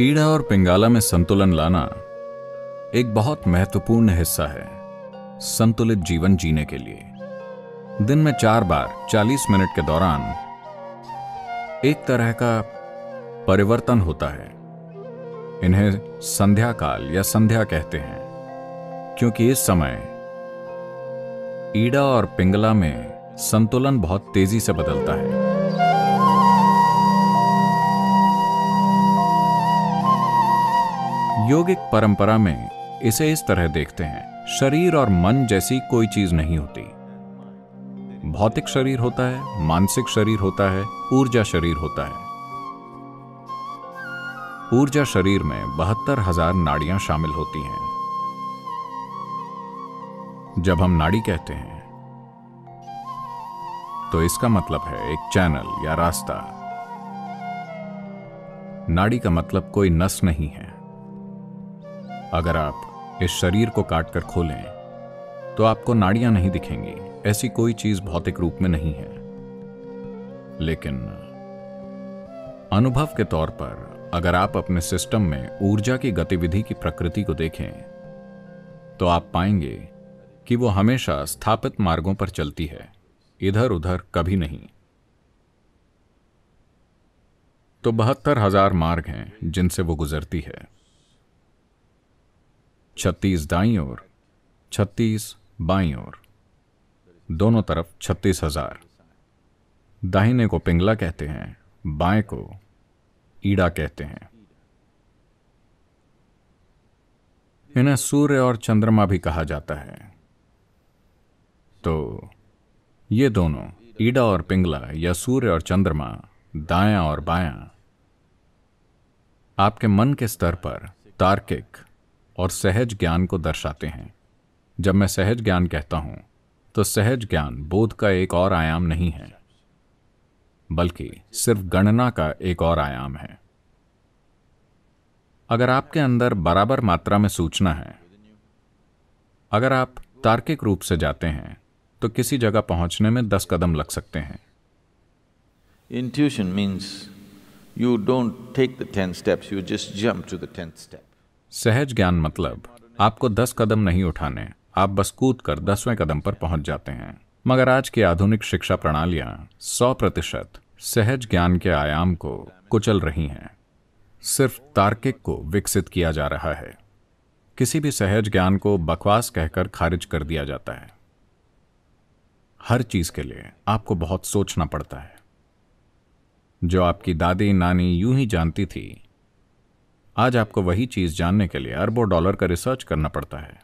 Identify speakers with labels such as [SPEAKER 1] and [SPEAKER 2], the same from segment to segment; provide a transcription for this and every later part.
[SPEAKER 1] ईड़ा और पिंगाला में संतुलन लाना एक बहुत महत्वपूर्ण हिस्सा है संतुलित जीवन जीने के लिए दिन में चार बार 40 मिनट के दौरान एक तरह का परिवर्तन होता है इन्हें संध्या काल या संध्या कहते हैं क्योंकि इस समय ईड़ा और पिंगला में संतुलन बहुत तेजी से बदलता है योगिक परंपरा में इसे इस तरह देखते हैं शरीर और मन जैसी कोई चीज नहीं होती भौतिक शरीर होता है मानसिक शरीर होता है ऊर्जा शरीर होता है ऊर्जा शरीर में बहत्तर हजार नाड़ियां शामिल होती हैं जब हम नाड़ी कहते हैं तो इसका मतलब है एक चैनल या रास्ता नाड़ी का मतलब कोई नस नहीं है अगर आप इस शरीर को काट कर खोलें तो आपको नाड़ियां नहीं दिखेंगी ऐसी कोई चीज भौतिक रूप में नहीं है लेकिन अनुभव के तौर पर अगर आप अपने सिस्टम में ऊर्जा की गतिविधि की प्रकृति को देखें तो आप पाएंगे कि वो हमेशा स्थापित मार्गों पर चलती है इधर उधर कभी नहीं तो बहत्तर हजार मार्ग हैं जिनसे वो गुजरती है छत्तीस दाई ओर छत्तीस बाई ओर दोनों तरफ छत्तीस हजार दाहिने को पिंगला कहते हैं बाएं को ईड़ा कहते हैं इन्हें सूर्य और चंद्रमा भी कहा जाता है तो ये दोनों ईड़ा और पिंगला या सूर्य और चंद्रमा दायां और बायां आपके मन के स्तर पर तार्किक और सहज ज्ञान को दर्शाते हैं जब मैं सहज ज्ञान कहता हूं तो सहज ज्ञान बोध का एक और आयाम नहीं है बल्कि सिर्फ गणना का एक और आयाम है अगर आपके अंदर बराबर मात्रा में सूचना है अगर आप तार्किक रूप से जाते हैं तो किसी जगह पहुंचने में दस कदम लग सकते हैं intuition means you don't take the tenth steps, you just jump to the tenth step सहज ज्ञान मतलब आपको दस कदम नहीं उठाने आप बस कूद कर दसवें कदम पर पहुंच जाते हैं मगर आज की आधुनिक शिक्षा प्रणालियां सौ प्रतिशत सहज ज्ञान के आयाम को कुचल रही हैं सिर्फ तार्किक को विकसित किया जा रहा है किसी भी सहज ज्ञान को बकवास कहकर खारिज कर दिया जाता है हर चीज के लिए आपको बहुत सोचना पड़ता है जो आपकी दादी नानी यूं ही जानती थी आज आपको वही चीज़ जानने के लिए अरबों डॉलर का रिसर्च करना पड़ता है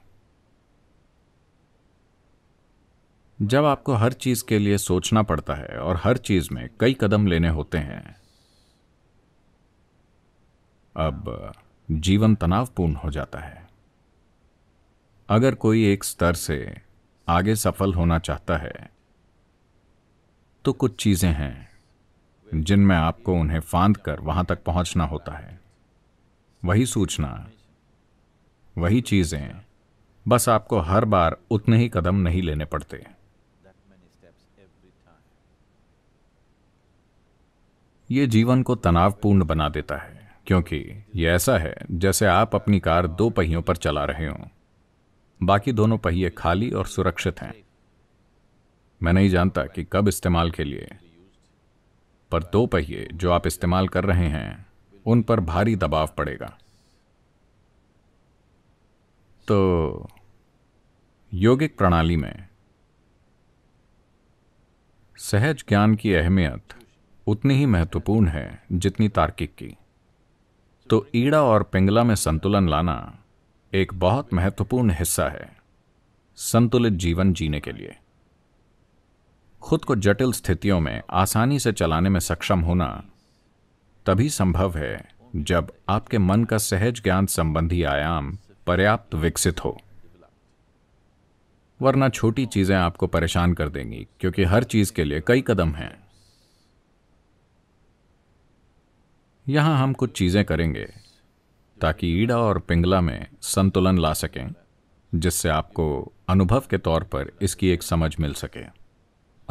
[SPEAKER 1] जब आपको हर चीज़ के लिए सोचना पड़ता है और हर चीज़ में कई कदम लेने होते हैं अब जीवन तनावपूर्ण हो जाता है अगर कोई एक स्तर से आगे सफल होना चाहता है तो कुछ चीज़ें हैं जिनमें आपको उन्हें फांद कर वहां तक पहुंचना होता है वही सूचना वही चीज़ें बस आपको हर बार उतने ही कदम नहीं लेने पड़ते ये जीवन को तनावपूर्ण बना देता है क्योंकि ये ऐसा है जैसे आप अपनी कार दो पहियों पर चला रहे हो बाकी दोनों पहिए खाली और सुरक्षित हैं मैं नहीं जानता कि कब इस्तेमाल के लिए पर दो पहिए जो आप इस्तेमाल कर रहे हैं उन पर भारी दबाव पड़ेगा तो योगिक प्रणाली में सहज ज्ञान की अहमियत उतनी ही महत्वपूर्ण है जितनी तार्किक की तो ईड़ा और पिंगला में संतुलन लाना एक बहुत महत्वपूर्ण हिस्सा है संतुलित जीवन जीने के लिए खुद को जटिल स्थितियों में आसानी से चलाने में सक्षम होना तभी संभव है जब आपके मन का सहज ज्ञान संबंधी आयाम पर्याप्त विकसित हो वरना छोटी चीजें आपको परेशान कर देंगी क्योंकि हर चीज के लिए कई कदम हैं यहां हम कुछ चीजें करेंगे ताकि ईड़ा और पिंगला में संतुलन ला सकें जिससे आपको अनुभव के तौर पर इसकी एक समझ मिल सके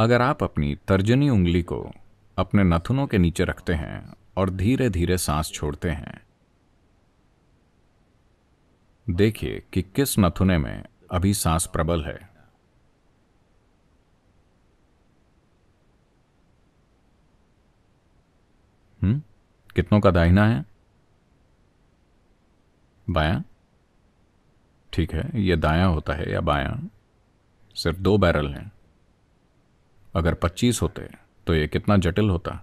[SPEAKER 1] अगर आप अपनी तर्जनी उंगली को अपने नथुनों के नीचे रखते हैं और धीरे धीरे सांस छोड़ते हैं देखिए कि किस नथुने में अभी सांस प्रबल है हम्म कितनों का दाहिना है बाया ठीक है यह दाया होता है या बाया सिर्फ दो बैरल हैं अगर 25 होते तो यह कितना जटिल होता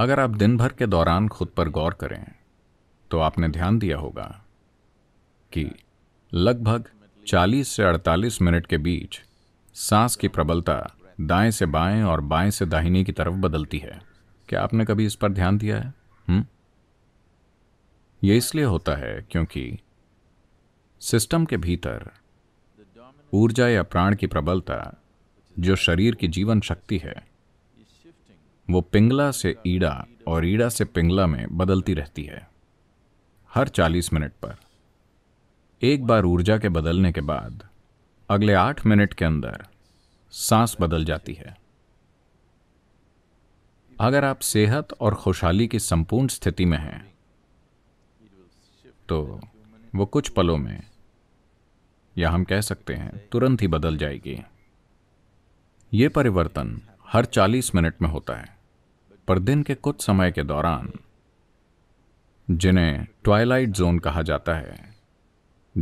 [SPEAKER 1] अगर आप दिन भर के दौरान खुद पर गौर करें तो आपने ध्यान दिया होगा कि लगभग 40 से 48 मिनट के बीच सांस की प्रबलता दाएं से बाएं और बाएं से दाहिनी की तरफ बदलती है क्या आपने कभी इस पर ध्यान दिया है हुँ? ये इसलिए होता है क्योंकि सिस्टम के भीतर ऊर्जा या प्राण की प्रबलता जो शरीर की जीवन शक्ति है वो पिंगला से ईड़ा और ईड़ा से पिंगला में बदलती रहती है हर 40 मिनट पर एक बार ऊर्जा के बदलने के बाद अगले आठ मिनट के अंदर सांस बदल जाती है अगर आप सेहत और खुशहाली की संपूर्ण स्थिति में हैं तो वो कुछ पलों में या हम कह सकते हैं तुरंत ही बदल जाएगी ये परिवर्तन हर 40 मिनट में होता है पर दिन के कुछ समय के दौरान जिन्हें ट्वाइलाइट जोन कहा जाता है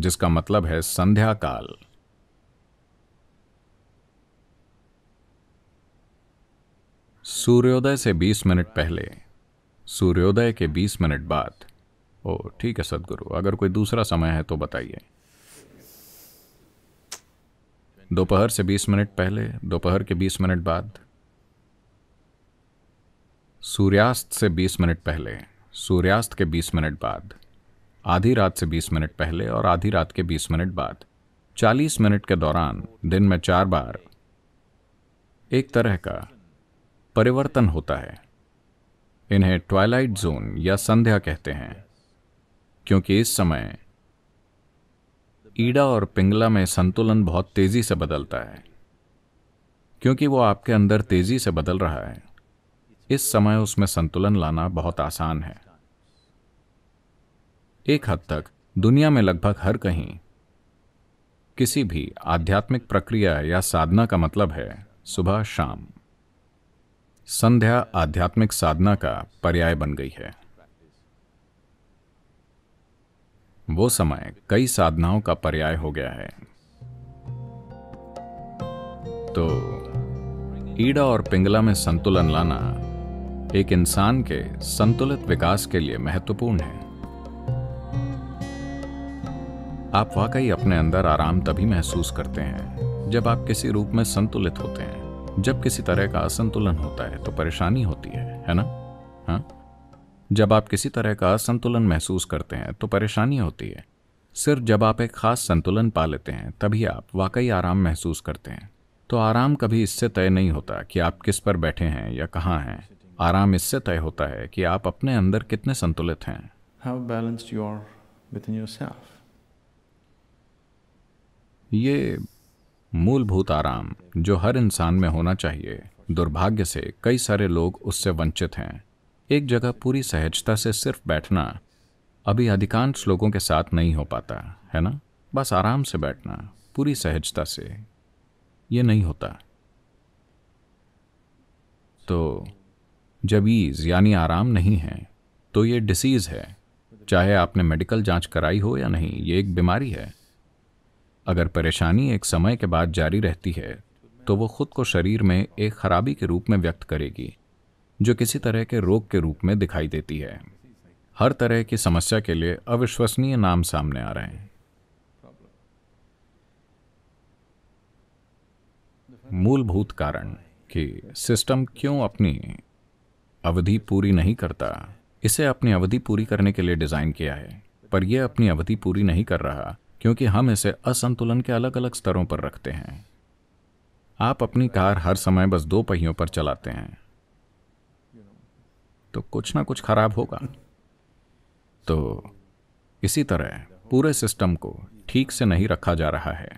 [SPEAKER 1] जिसका मतलब है संध्या काल सूर्योदय से 20 मिनट पहले सूर्योदय के 20 मिनट बाद ओ ठीक है सदगुरु अगर कोई दूसरा समय है तो बताइए दोपहर से 20 मिनट पहले दोपहर के 20 मिनट बाद सूर्यास्त से 20 मिनट पहले सूर्यास्त के 20 मिनट बाद आधी रात से 20 मिनट पहले और आधी रात के 20 मिनट बाद 40 मिनट के दौरान दिन में चार बार एक तरह का परिवर्तन होता है इन्हें ट्वाइलाइट जोन या संध्या कहते हैं क्योंकि इस समय ईडा और पिंगला में संतुलन बहुत तेजी से बदलता है क्योंकि वो आपके अंदर तेजी से बदल रहा है इस समय उसमें संतुलन लाना बहुत आसान है एक हद तक दुनिया में लगभग हर कहीं किसी भी आध्यात्मिक प्रक्रिया या साधना का मतलब है सुबह शाम संध्या आध्यात्मिक साधना का पर्याय बन गई है वो समय कई साधनाओं का पर्याय हो गया है तो ईडा और पिंगला में संतुलन लाना एक इंसान के संतुलित विकास के लिए महत्वपूर्ण है आप वाकई अपने अंदर आराम तभी महसूस करते हैं जब आप किसी रूप में संतुलित होते हैं जब किसी तरह का असंतुलन होता है तो परेशानी होती है है ना हाँ जब आप किसी तरह का असंतुलन महसूस करते हैं तो परेशानी होती है सिर्फ जब आप एक खास संतुलन पा लेते हैं तभी आप वाकई आराम महसूस करते हैं तो आराम कभी इससे तय नहीं होता कि आप किस पर बैठे हैं या कहाँ हैं आराम इससे तय होता है कि आप अपने अंदर कितने संतुलित हैं how balanced you are within yourself ये मूलभूत आराम जो हर इंसान में होना चाहिए दुर्भाग्य से कई सारे लोग उससे वंचित हैं एक जगह पूरी सहजता से सिर्फ बैठना अभी अधिकांश लोगों के साथ नहीं हो पाता है ना बस आराम से बैठना पूरी सहजता से ये नहीं होता तो जब ईज़ यानी आराम नहीं है तो ये डिसीज़ है चाहे आपने मेडिकल जांच कराई हो या नहीं ये एक बीमारी है अगर परेशानी एक समय के बाद जारी रहती है तो वो खुद को शरीर में एक खराबी के रूप में व्यक्त करेगी जो किसी तरह के रोग के रूप में दिखाई देती है हर तरह की समस्या के लिए अविश्वसनीय नाम सामने आ रहे हैं मूलभूत कारण कि सिस्टम क्यों अपनी अवधि पूरी नहीं करता इसे अपनी अवधि पूरी करने के लिए डिज़ाइन किया है पर यह अपनी अवधि पूरी नहीं कर रहा क्योंकि हम इसे असंतुलन के अलग अलग स्तरों पर रखते हैं आप अपनी कार हर समय बस दो पहियों पर चलाते हैं तो कुछ ना कुछ खराब होगा तो इसी तरह पूरे सिस्टम को ठीक से नहीं रखा जा रहा है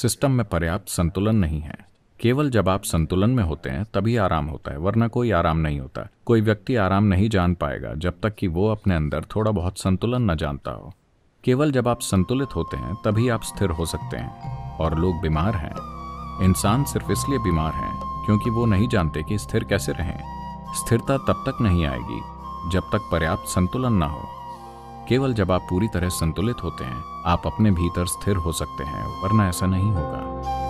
[SPEAKER 1] सिस्टम में पर्याप्त संतुलन नहीं है केवल जब आप संतुलन में होते हैं तभी आराम होता है वरना कोई आराम नहीं होता कोई व्यक्ति आराम नहीं जान पाएगा जब तक कि वो अपने अंदर थोड़ा बहुत संतुलन न जानता हो केवल जब आप संतुलित होते हैं तभी आप स्थिर हो सकते हैं और लोग बीमार हैं इंसान सिर्फ इसलिए बीमार हैं क्योंकि वो नहीं जानते कि स्थिर कैसे रहें स्थिरता तब तक नहीं आएगी जब तक पर्याप्त संतुलन ना हो केवल जब आप पूरी तरह संतुलित होते हैं आप अपने भीतर स्थिर हो सकते हैं वरना ऐसा नहीं होगा